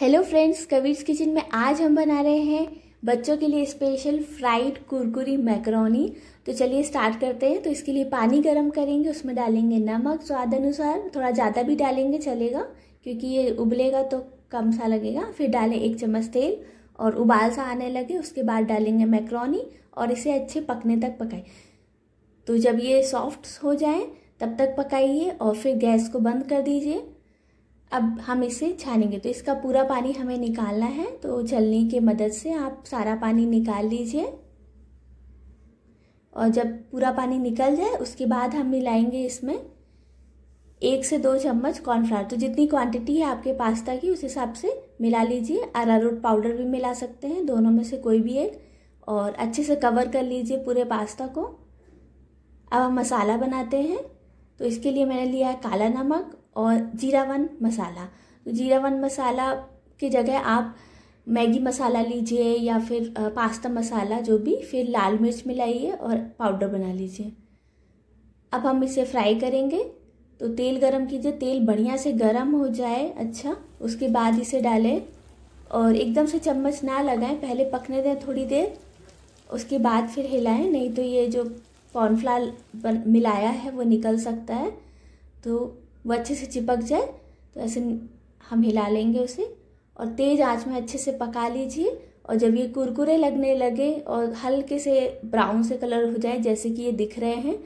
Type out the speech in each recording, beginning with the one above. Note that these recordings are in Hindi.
हेलो फ्रेंड्स कबीर्स किचन में आज हम बना रहे हैं बच्चों के लिए स्पेशल फ्राइड कुरकुरी मैकरोनी तो चलिए स्टार्ट करते हैं तो इसके लिए पानी गर्म करेंगे उसमें डालेंगे नमक स्वाद अनुसार थोड़ा ज़्यादा भी डालेंगे चलेगा क्योंकि ये उबलेगा तो कम सा लगेगा फिर डालें एक चम्मच तेल और उबाल सा आने लगे उसके बाद डालेंगे मैकरोनी और इसे अच्छे पकने तक पकाए तो जब ये सॉफ्ट हो जाए तब तक पकाइए और फिर गैस को बंद कर दीजिए अब हम इसे छानेंगे तो इसका पूरा पानी हमें निकालना है तो छलनी की मदद से आप सारा पानी निकाल लीजिए और जब पूरा पानी निकल जाए उसके बाद हम मिलाएंगे इसमें एक से दो चम्मच कॉर्नफ्लावर तो जितनी क्वांटिटी है आपके पास्ता की उस हिसाब से मिला लीजिए अरारोट पाउडर भी मिला सकते हैं दोनों में से कोई भी एक और अच्छे से कवर कर लीजिए पूरे पास्ता को अब हम मसाला बनाते हैं तो इसके लिए मैंने लिया है काला नमक और जीरा वन मसाला तो जीरा वन मसाला की जगह आप मैगी मसाला लीजिए या फिर पास्ता मसाला जो भी फिर लाल मिर्च मिलाइए और पाउडर बना लीजिए अब हम इसे फ्राई करेंगे तो तेल गरम कीजिए तेल बढ़िया से गरम हो जाए अच्छा उसके बाद इसे डालें और एकदम से चम्मच ना लगाएं पहले पकने दें थोड़ी देर उसके बाद फिर हिलाएं नहीं तो ये जो कॉर्नफ्लावर मिलाया है वो निकल सकता है तो वो अच्छे से चिपक जाए तो ऐसे हम हिला लेंगे उसे और तेज़ आंच में अच्छे से पका लीजिए और जब ये कुरकुरे लगने लगे और हल्के से ब्राउन से कलर हो जाए जैसे कि ये दिख रहे हैं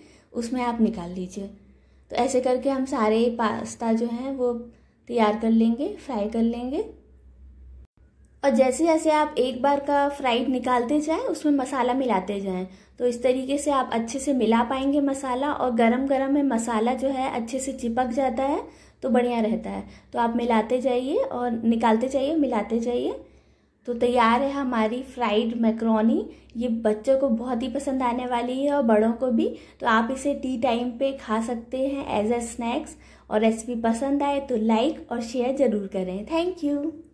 उसमें आप निकाल लीजिए तो ऐसे करके हम सारे पास्ता जो हैं वो तैयार कर लेंगे फ्राई कर लेंगे और जैसे जैसे आप एक बार का फ्राइड निकालते जाएं उसमें मसाला मिलाते जाएं तो इस तरीके से आप अच्छे से मिला पाएंगे मसाला और गरम गरम में मसाला जो है अच्छे से चिपक जाता है तो बढ़िया रहता है तो आप मिलाते जाइए और निकालते जाइए मिलाते जाइए तो तैयार है हमारी फ्राइड मैक्रोनी ये बच्चों को बहुत ही पसंद आने वाली है और बड़ों को भी तो आप इसे टी टाइम पे खा सकते हैं एज अ स्नैक्स और रेसिपी पसंद आए तो लाइक और शेयर ज़रूर करें थैंक यू